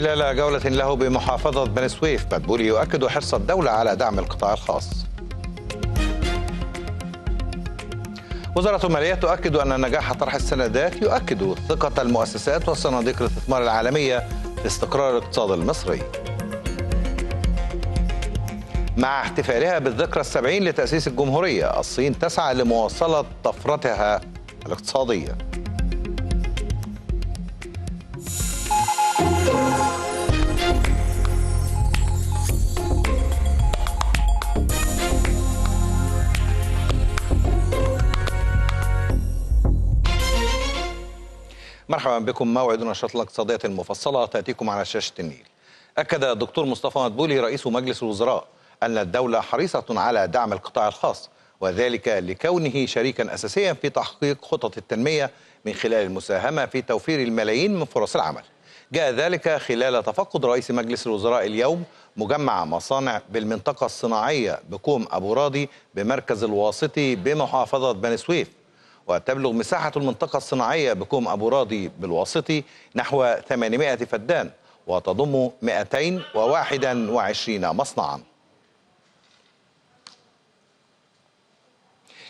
خلال جولة له بمحافظة بني سويف بدبولي يؤكد حرص الدولة على دعم القطاع الخاص وزارة المالية تؤكد أن نجاح طرح السندات يؤكد ثقة المؤسسات وصناديق الاستثمار العالمية في استقرار الاقتصاد المصري مع احتفالها بالذكرى السبعين لتأسيس الجمهورية الصين تسعى لمواصلة طفرتها الاقتصادية مرحبا بكم موعد نشاط الاقتصادية المفصلة تأتيكم على شاشة النيل أكد الدكتور مصطفى مدبولي رئيس مجلس الوزراء أن الدولة حريصة على دعم القطاع الخاص وذلك لكونه شريكا أساسيا في تحقيق خطط التنمية من خلال المساهمة في توفير الملايين من فرص العمل جاء ذلك خلال تفقد رئيس مجلس الوزراء اليوم مجمع مصانع بالمنطقة الصناعية بكوم أبو راضي بمركز الواسطي بمحافظة بني سويف وتبلغ مساحة المنطقة الصناعية بكوم أبو راضي بالواسطي نحو 800 فدان وتضم 221 مصنعاً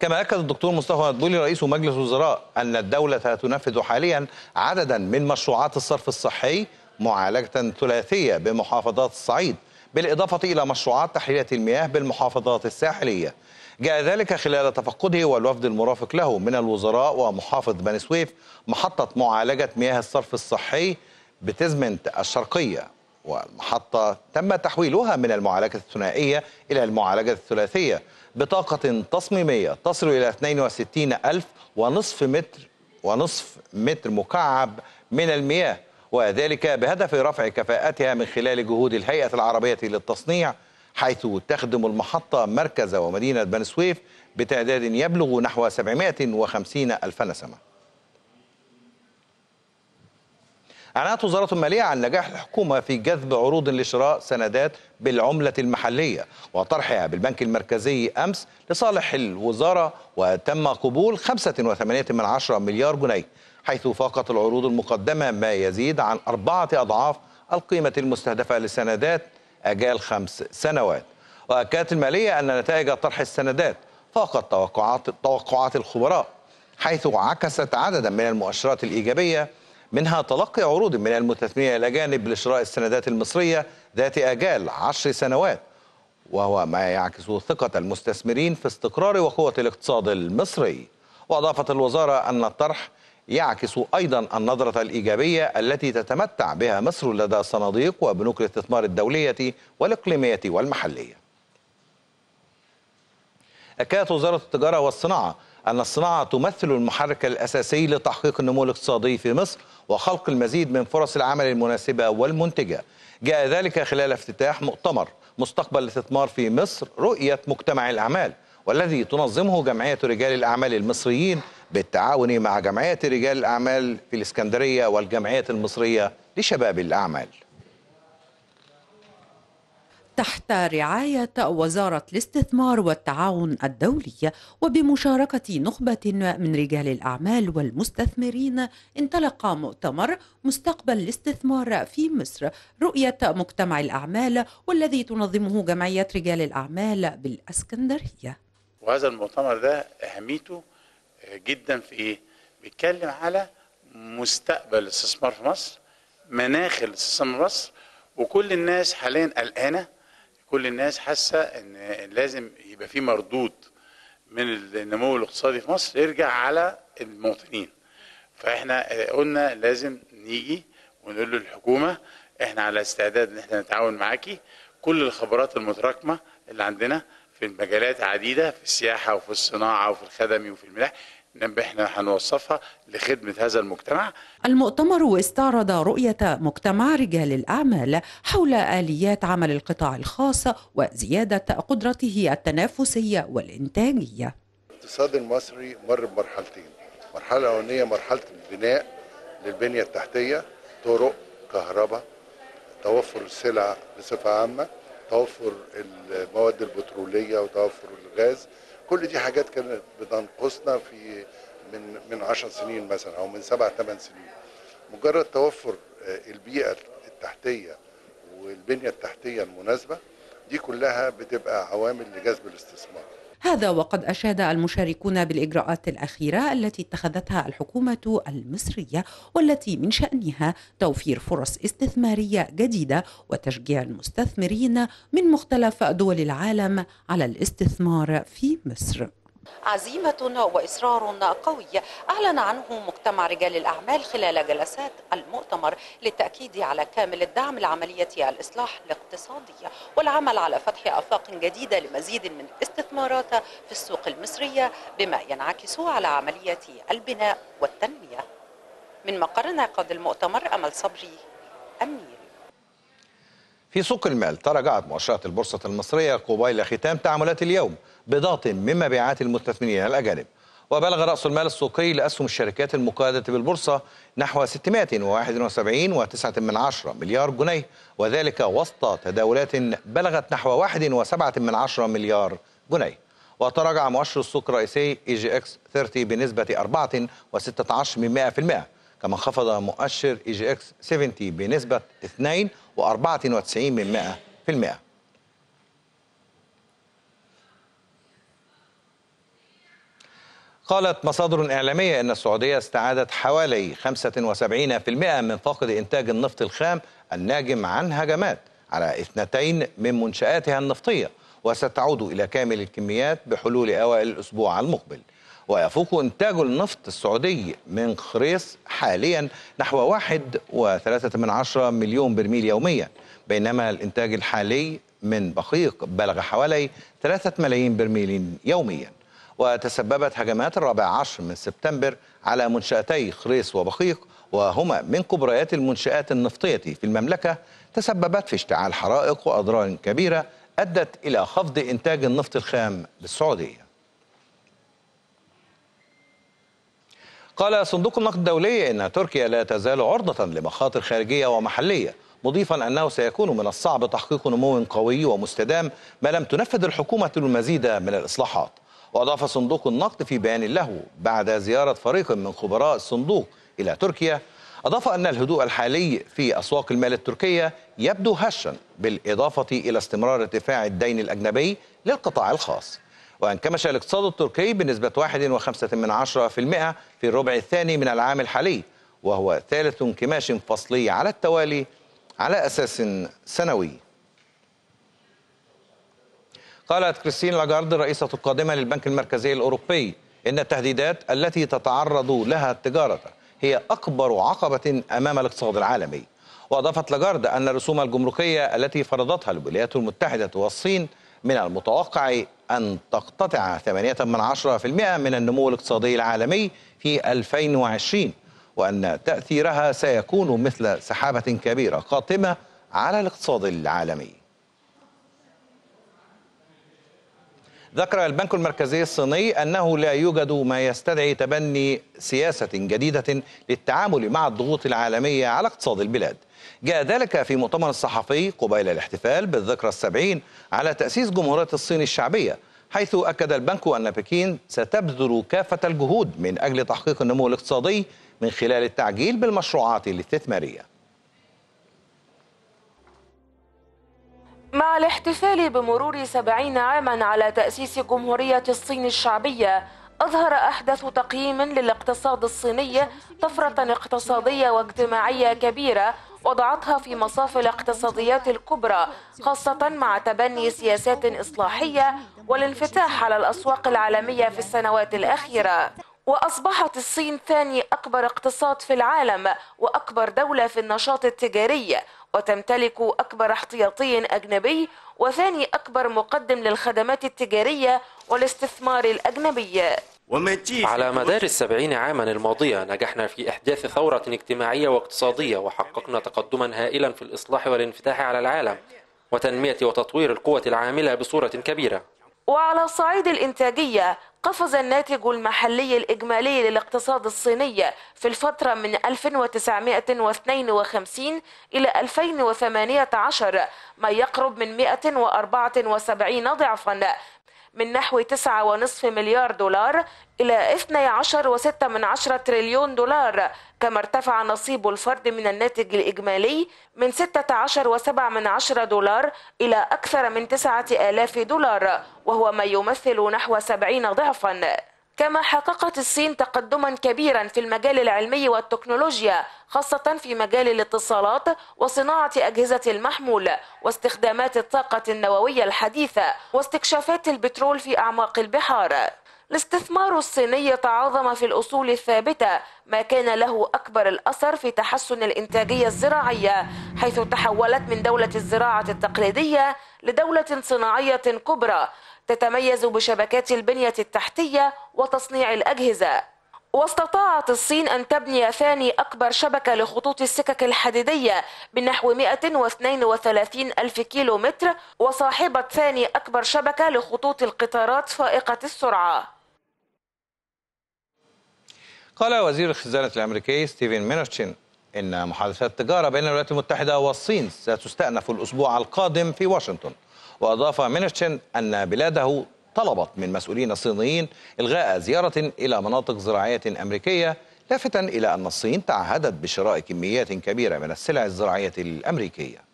كما أكد الدكتور مصطفى الدولي رئيس مجلس الوزراء أن الدولة تنفذ حاليا عددا من مشروعات الصرف الصحي معالجة ثلاثية بمحافظات الصعيد بالإضافة إلى مشروعات تحلية المياه بالمحافظات الساحلية جاء ذلك خلال تفقده والوفد المرافق له من الوزراء ومحافظ بني سويف محطة معالجة مياه الصرف الصحي بتزمنت الشرقية والمحطة تم تحويلها من المعالجة الثنائية إلى المعالجة الثلاثية بطاقة تصميمية تصل إلى 62 ألف ونصف متر ونصف متر مكعب من المياه وذلك بهدف رفع كفاءتها من خلال جهود الهيئة العربية للتصنيع حيث تخدم المحطة مركز ومدينة بني سويف بتعداد يبلغ نحو 750 ألف نسمة أعلنت وزارة المالية عن نجاح الحكومة في جذب عروض لشراء سندات بالعملة المحلية وطرحها بالبنك المركزي أمس لصالح الوزارة وتم قبول 5.8 مليار جنيه حيث فاقت العروض المقدمة ما يزيد عن أربعة أضعاف القيمة المستهدفة للسندات أجال خمس سنوات وأكدت المالية أن نتائج طرح السندات فاقت توقعات توقعات الخبراء حيث عكست عددا من المؤشرات الإيجابية منها تلقي عروض من المستثمرين الأجانب لشراء السندات المصرية ذات أجال عشر سنوات وهو ما يعكس ثقة المستثمرين في استقرار وقوة الاقتصاد المصري وأضافت الوزارة أن الطرح يعكس أيضا النظرة الإيجابية التي تتمتع بها مصر لدى صناديق وبنوك الاستثمار الدولية والإقليمية والمحلية أكدت وزارة التجارة والصناعة أن الصناعة تمثل المحرك الأساسي لتحقيق النمو الاقتصادي في مصر وخلق المزيد من فرص العمل المناسبة والمنتجة جاء ذلك خلال افتتاح مؤتمر مستقبل الاستثمار في مصر رؤية مجتمع الأعمال والذي تنظمه جمعية رجال الأعمال المصريين بالتعاون مع جمعية رجال الأعمال في الإسكندرية والجمعية المصرية لشباب الأعمال تحت رعاية وزارة الاستثمار والتعاون الدولي وبمشاركة نخبة من رجال الأعمال والمستثمرين انطلق مؤتمر مستقبل الاستثمار في مصر رؤية مجتمع الأعمال والذي تنظمه جمعية رجال الأعمال بالأسكندرية وهذا المؤتمر ده أهميته جدا في ايه؟ بيتكلم على مستقبل الاستثمار في مصر مناخ الاستثمار في مصر وكل الناس حاليا قلقانه كل الناس حاسه ان لازم يبقى في مردود من النمو الاقتصادي في مصر يرجع على المواطنين فاحنا قلنا لازم نيجي ونقول للحكومه احنا على استعداد ان احنا نتعاون معاكي كل الخبرات المتراكمه اللي عندنا في المجالات عديدة في السياحة وفي الصناعة وفي الخدمي وفي الملاح إنما احنا هنوصفها لخدمة هذا المجتمع المؤتمر استعرض رؤية مجتمع رجال الأعمال حول آليات عمل القطاع الخاص وزيادة قدرته التنافسية والإنتاجية الاقتصاد المصري مر بمرحلتين المرحلة الأولانية مرحلة البناء للبنية التحتية طرق كهرباء توفر السلع بصفة عامة توفر المواد البتروليه وتوفر الغاز كل دي حاجات كانت بتنقصنا في من من 10 سنين مثلا او من سبع ثمان سنين مجرد توفر آه، البيئه التحتيه والبنيه التحتيه المناسبه دي كلها بتبقى عوامل لجذب الاستثمار هذا وقد أشاد المشاركون بالإجراءات الأخيرة التي اتخذتها الحكومة المصرية والتي من شأنها توفير فرص استثمارية جديدة وتشجيع المستثمرين من مختلف دول العالم على الاستثمار في مصر عزيمة وإصرار قوي أعلن عنه مجتمع رجال الأعمال خلال جلسات المؤتمر للتأكيد على كامل الدعم لعملية الإصلاح الاقتصادية والعمل على فتح آفاق جديدة لمزيد من الاستثمارات في السوق المصرية بما ينعكس على عملية البناء والتنمية من مقر قد المؤتمر أمل صبري أمنية في سوق المال تراجعت مؤشرات البورصة المصرية قبيل ختام تعاملات اليوم بضغط من مبيعات المستثمرين الأجانب وبلغ رأس المال السوقي لأسهم الشركات المقيدة بالبورصة نحو 671.9 مليار جنيه وذلك وسط تداولات بلغت نحو 1.7 مليار جنيه وتراجع مؤشر السوق الرئيسي اي جي اكس 30 بنسبة 4.16% كما انخفض مؤشر اي جي اكس 70 بنسبة 2 من 100 في قالت مصادر إعلامية أن السعودية استعادت حوالي 75% من فاقد إنتاج النفط الخام الناجم عن هجمات على اثنتين من منشآتها النفطية وستعود إلى كامل الكميات بحلول أوائل الأسبوع المقبل ويفوق إنتاج النفط السعودي من خريص حاليا نحو واحد وثلاثة من عشرة مليون برميل يوميا بينما الإنتاج الحالي من بقيق بلغ حوالي ثلاثة ملايين برميل يوميا وتسببت هجمات الرابع عشر من سبتمبر على منشأتي خريص وبقيق وهما من كبريات المنشآت النفطية في المملكة تسببت في اشتعال حرائق وأضرار كبيرة أدت إلى خفض إنتاج النفط الخام للسعودية قال صندوق النقد الدولي إن تركيا لا تزال عرضة لمخاطر خارجية ومحلية مضيفا أنه سيكون من الصعب تحقيق نمو قوي ومستدام ما لم تنفذ الحكومة المزيد من الإصلاحات وأضاف صندوق النقد في بيان له بعد زيارة فريق من خبراء الصندوق إلى تركيا أضاف أن الهدوء الحالي في أسواق المال التركية يبدو هشا بالإضافة إلى استمرار ارتفاع الدين الأجنبي للقطاع الخاص وانكمش الاقتصاد التركي بنسبة 1.5% في الربع الثاني من العام الحالي وهو ثالث انكماش فصلي على التوالي على أساس سنوي قالت كريستين لاغارد الرئيسة القادمة للبنك المركزي الأوروبي إن التهديدات التي تتعرض لها التجارة هي أكبر عقبة أمام الاقتصاد العالمي وأضافت لاغارد أن الرسوم الجمركية التي فرضتها الولايات المتحدة والصين من المتوقع أن تقتطع 8% من النمو الاقتصادي العالمي في 2020 وأن تأثيرها سيكون مثل سحابة كبيرة قاتمة على الاقتصاد العالمي ذكر البنك المركزي الصيني أنه لا يوجد ما يستدعي تبني سياسة جديدة للتعامل مع الضغوط العالمية على اقتصاد البلاد جاء ذلك في مؤتمر الصحفي قبيل الاحتفال بالذكرى السبعين على تأسيس جمهورية الصين الشعبية حيث أكد البنك أن بكين ستبذل كافة الجهود من أجل تحقيق النمو الاقتصادي من خلال التعجيل بالمشروعات الاستثمارية مع الاحتفال بمرور سبعين عاما على تأسيس جمهورية الصين الشعبية أظهر أحدث تقييم للاقتصاد الصيني طفرة اقتصادية واجتماعية كبيرة وضعتها في مصاف الاقتصاديات الكبرى خاصة مع تبني سياسات إصلاحية والانفتاح على الأسواق العالمية في السنوات الأخيرة وأصبحت الصين ثاني أكبر اقتصاد في العالم وأكبر دولة في النشاط التجاري وتمتلك أكبر احتياطي أجنبي وثاني أكبر مقدم للخدمات التجارية والاستثمار الأجنبي على مدار السبعين عاما الماضية نجحنا في إحداث ثورة اجتماعية واقتصادية وحققنا تقدما هائلا في الإصلاح والانفتاح على العالم وتنمية وتطوير القوة العاملة بصورة كبيرة وعلى صعيد الإنتاجية قفز الناتج المحلي الإجمالي للاقتصاد الصيني في الفترة من 1952 إلى 2018 ما يقرب من 174 ضعفا من نحو 9.5 مليار دولار إلى 12.6 تريليون دولار كما ارتفع نصيب الفرد من الناتج الإجمالي من 16.7 دولار إلى أكثر من 9000 دولار وهو ما يمثل نحو 70 ضعفاً كما حققت الصين تقدما كبيرا في المجال العلمي والتكنولوجيا خاصة في مجال الاتصالات وصناعة أجهزة المحمول واستخدامات الطاقة النووية الحديثة واستكشافات البترول في أعماق البحار الاستثمار الصيني تعاظم في الأصول الثابتة ما كان له أكبر الأثر في تحسن الإنتاجية الزراعية حيث تحولت من دولة الزراعة التقليدية لدولة صناعية كبرى تتميز بشبكات البنية التحتية وتصنيع الأجهزة واستطاعت الصين أن تبني ثاني أكبر شبكة لخطوط السكك الحديدية بنحو 132 ألف كيلو متر وصاحبة ثاني أكبر شبكة لخطوط القطارات فائقة السرعة قال وزير الخزانة الأمريكي ستيفن مينوشين إن محادثات التجارة بين الولايات المتحدة والصين ستستأنف الأسبوع القادم في واشنطن وأضاف مينشتين أن بلاده طلبت من مسؤولين صينيين إلغاء زيارة إلى مناطق زراعية أمريكية لافتا إلى أن الصين تعهدت بشراء كميات كبيرة من السلع الزراعية الأمريكية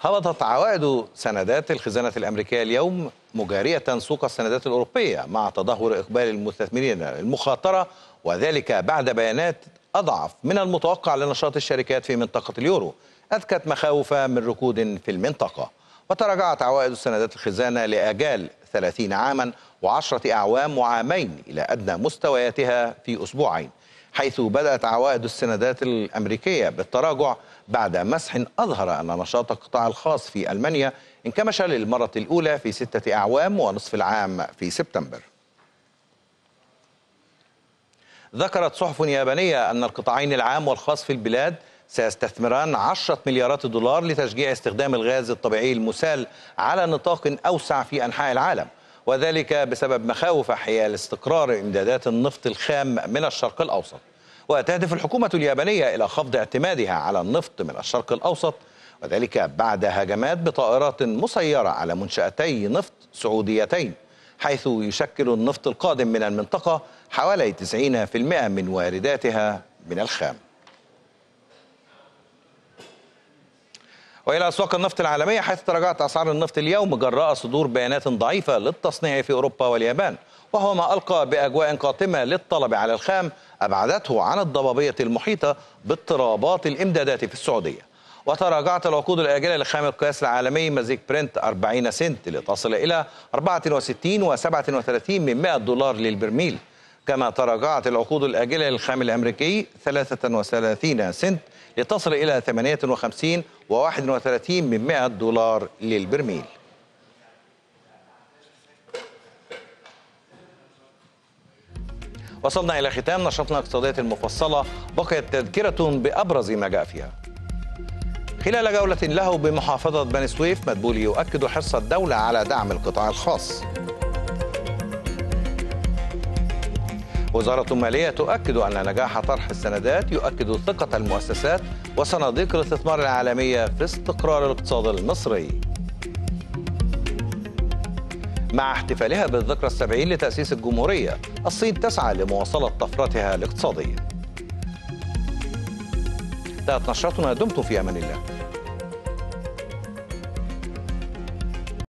هبطت عوائد سندات الخزانة الأمريكية اليوم مجارية سوق السندات الأوروبية مع تدهور إقبال المستثمرين المخاطرة وذلك بعد بيانات أضعف من المتوقع لنشاط الشركات في منطقة اليورو أذكت مخاوف من ركود في المنطقة وتراجعت عوائد سندات الخزانة لأجال 30 عاما وعشرة أعوام وعامين إلى أدنى مستوياتها في أسبوعين حيث بدأت عوائد السندات الأمريكية بالتراجع بعد مسح أظهر أن نشاط القطاع الخاص في ألمانيا انكمش للمرة الأولى في ستة أعوام ونصف العام في سبتمبر ذكرت صحف يابانية أن القطاعين العام والخاص في البلاد سيستثمران عشرة مليارات دولار لتشجيع استخدام الغاز الطبيعي المسال على نطاق أوسع في أنحاء العالم وذلك بسبب مخاوف حيال استقرار إمدادات النفط الخام من الشرق الأوسط وتهدف الحكومة اليابانية إلى خفض اعتمادها على النفط من الشرق الأوسط وذلك بعد هجمات بطائرات مسيرة على منشأتي نفط سعوديتين حيث يشكل النفط القادم من المنطقة حوالي 90% من وارداتها من الخام والى اسواق النفط العالميه حيث تراجعت اسعار النفط اليوم جراء صدور بيانات ضعيفه للتصنيع في اوروبا واليابان وهو ما القى باجواء قاتمه للطلب على الخام ابعدته عن الضبابيه المحيطه باضطرابات الامدادات في السعوديه وتراجعت العقود الآجلة لخام القياس العالمي مزيج برنت 40 سنت لتصل إلى 64 و37 من 100 دولار للبرميل كما تراجعت العقود الآجلة للخام الأمريكي 33 سنت لتصل إلى 58 و31 من 100 دولار للبرميل وصلنا إلى ختام نشاطنا الاقتصادية المفصلة بقيت تذكرة بأبرز ما جاء فيها خلال جولة له بمحافظة بني سويف مدبولي يؤكد حرص الدولة على دعم القطاع الخاص وزارة المالية تؤكد أن نجاح طرح السندات يؤكد ثقة المؤسسات وصناديق الاستثمار العالمية في استقرار الاقتصاد المصري مع احتفالها بالذكرى السبعين لتأسيس الجمهورية الصين تسعى لمواصلة طفرتها الاقتصادية انتهت نشرتنا دمتم في أمان الله